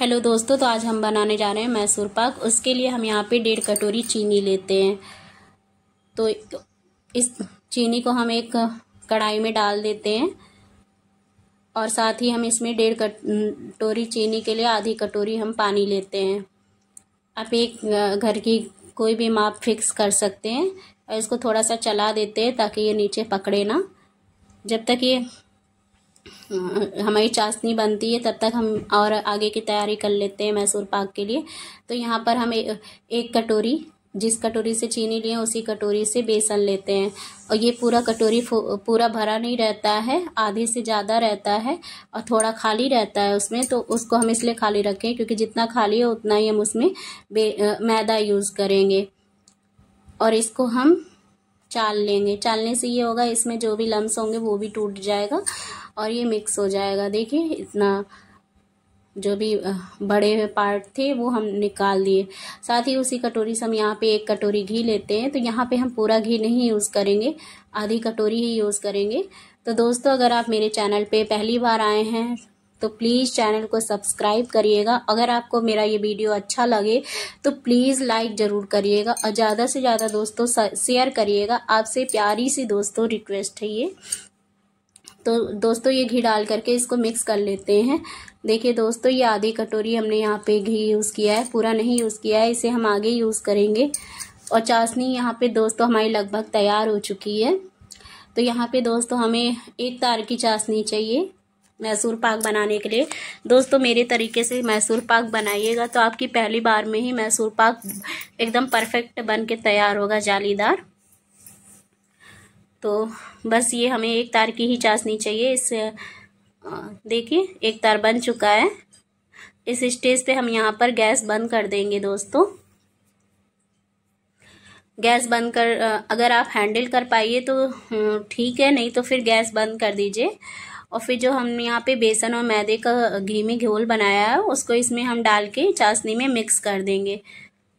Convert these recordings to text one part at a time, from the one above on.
hello दोस्तों तो आज हम बनाने जा रहे हैं मैसूर पाक उसके लिए हम यहाँ पे डेढ़ कटोरी चीनी लेते हैं तो इस चीनी को हम एक कढ़ाई में डाल देते हैं और साथ ही हम इसमें डेढ़ कटोरी चीनी के लिए आधी कटोरी हम पानी लेते हैं आप एक घर की कोई भी माप फिक्स कर सकते हैं और इसको थोड़ा सा चला देते हैं ताकि ये नीचे पकड़े ना जब तक ये हाँ, हमारी चाशनी बनती है तब तक हम और आगे की तैयारी कर लेते हैं मैसूर पाक के लिए तो यहाँ पर हम ए, एक कटोरी जिस कटोरी से चीनी लिए उसी कटोरी से बेसन लेते हैं और ये पूरा कटोरी पूरा भरा नहीं रहता है आधे से ज़्यादा रहता है और थोड़ा खाली रहता है उसमें तो उसको हम इसलिए खाली रखें क्योंकि जितना खाली है उतना ही हम उसमें मैदा यूज़ करेंगे और इसको हम चाल लेंगे चालने से ये होगा इसमें जो भी लम्स होंगे वो भी टूट जाएगा और ये मिक्स हो जाएगा देखिए इतना जो भी बड़े हुए पार्ट थे वो हम निकाल दिए साथ ही उसी कटोरी से हम यहाँ पे एक कटोरी घी लेते हैं तो यहाँ पे हम पूरा घी नहीं यूज़ करेंगे आधी कटोरी ही यूज़ करेंगे तो दोस्तों अगर आप मेरे चैनल पे पहली बार आए हैं तो प्लीज़ चैनल को सब्सक्राइब करिएगा अगर आपको मेरा ये वीडियो अच्छा लगे तो प्लीज़ लाइक ज़रूर करिएगा और ज़्यादा से ज़्यादा दोस्तों शेयर करिएगा आपसे प्यारी सी दोस्तों रिक्वेस्ट है ये तो दोस्तों ये घी डाल करके इसको मिक्स कर लेते हैं देखिए दोस्तों ये आधी कटोरी हमने यहाँ पे घी यूज़ किया है पूरा नहीं यूज़ किया है इसे हम आगे यूज़ करेंगे और चाशनी यहाँ पे दोस्तों हमारी लगभग तैयार हो चुकी है तो यहाँ पे दोस्तों हमें एक तार की चाशनी चाहिए मैसूर पाक बनाने के लिए दोस्तों मेरे तरीके से मैसूर पाक बनाइएगा तो आपकी पहली बार में ही मैसूर पाक एकदम परफेक्ट बन के तैयार होगा जालीदार तो बस ये हमें एक तार की ही चाशनी चाहिए इस देखिए एक तार बन चुका है इस स्टेज पे हम यहाँ पर गैस बंद कर देंगे दोस्तों गैस बंद कर अगर आप हैंडल कर पाइए तो हम्म, ठीक है नहीं तो फिर गैस बंद कर दीजिए और फिर जो हमने यहाँ पे बेसन और मैदे का घी में घोल बनाया है उसको इसमें हम डाल के चाशनी में मिक्स कर देंगे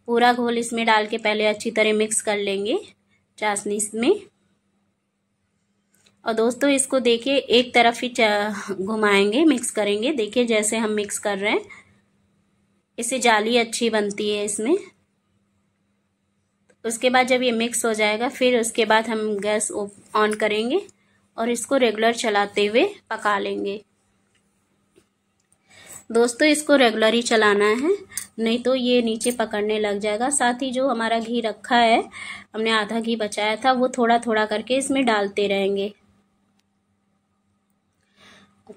पूरा घोल इसमें डाल के पहले अच्छी तरह मिक्स कर लेंगे चाशनी में और दोस्तों इसको देखिए एक तरफ ही घुमाएंगे मिक्स करेंगे देखिए जैसे हम मिक्स कर रहे हैं इससे जाली अच्छी बनती है इसमें तो उसके बाद जब ये मिक्स हो जाएगा फिर उसके बाद हम गैस ऑन करेंगे और इसको रेगुलर चलाते हुए पका लेंगे दोस्तों इसको रेगुलर ही चलाना है नहीं तो ये नीचे पकड़ने लग जाएगा साथ ही जो हमारा घी रखा है हमने आधा घी बचाया था वो थोड़ा थोड़ा करके इसमें डालते रहेंगे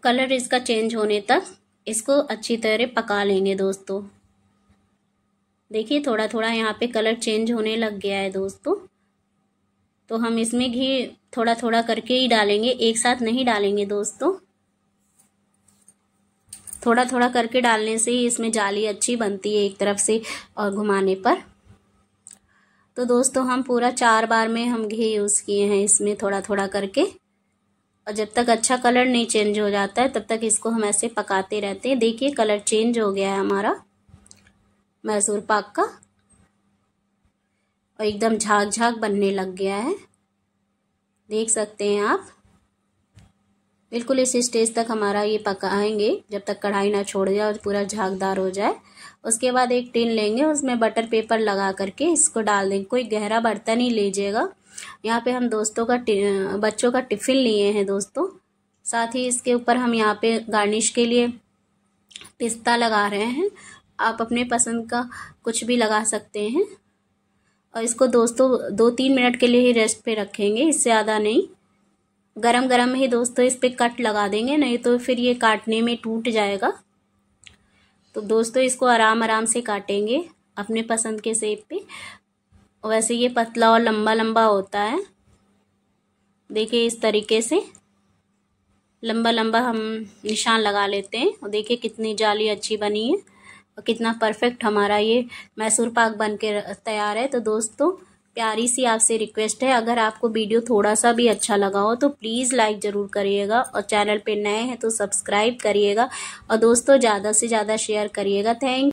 कलर इसका चेंज होने तक इसको अच्छी तरह पका लेंगे दोस्तों देखिए थोड़ा थोड़ा यहाँ पे कलर चेंज होने लग गया है दोस्तों तो हम इसमें घी थोड़ा थोड़ा करके ही डालेंगे एक साथ नहीं डालेंगे दोस्तों थोड़ा थोड़ा करके डालने से ही इसमें जाली अच्छी बनती है एक तरफ से और घुमाने पर तो दोस्तों हम पूरा चार बार में हम घी यूज़ किए हैं इसमें थोड़ा थोड़ा करके और जब तक अच्छा कलर नहीं चेंज हो जाता है तब तक इसको हम ऐसे पकाते रहते हैं देखिए कलर चेंज हो गया है हमारा मैसूर पाक का और एकदम झाग झाग बनने लग गया है देख सकते हैं आप बिल्कुल इस स्टेज तक हमारा ये पकाएंगे जब तक कढ़ाई ना छोड़ जाए और पूरा झागदार हो जाए उसके बाद एक टिन लेंगे उसमें बटर पेपर लगा करके इसको डाल देंगे कोई गहरा बर्तन ही लीजिएगा यहाँ पे हम दोस्तों का बच्चों का टिफ़िन लिए हैं दोस्तों साथ ही इसके ऊपर हम यहाँ पे गार्निश के लिए पिस्ता लगा रहे हैं आप अपने पसंद का कुछ भी लगा सकते हैं और इसको दोस्तों दो तीन मिनट के लिए ही रेस्ट पे रखेंगे इससे ज़्यादा नहीं गरम गरम ही दोस्तों इस पर कट लगा देंगे नहीं तो फिर ये काटने में टूट जाएगा तो दोस्तों इसको आराम आराम से काटेंगे अपने पसंद के सेब पे वैसे ये पतला और लंबा लंबा होता है देखिए इस तरीके से लंबा लंबा हम निशान लगा लेते हैं और देखिए कितनी जाली अच्छी बनी है कितना परफेक्ट हमारा ये मैसूर पाक बन के तैयार है तो दोस्तों प्यारी सी आपसे रिक्वेस्ट है अगर आपको वीडियो थोड़ा सा भी अच्छा लगा हो तो प्लीज़ लाइक ज़रूर करिएगा और चैनल पे नए हैं तो सब्सक्राइब करिएगा और दोस्तों ज़्यादा से ज़्यादा शेयर करिएगा थैंक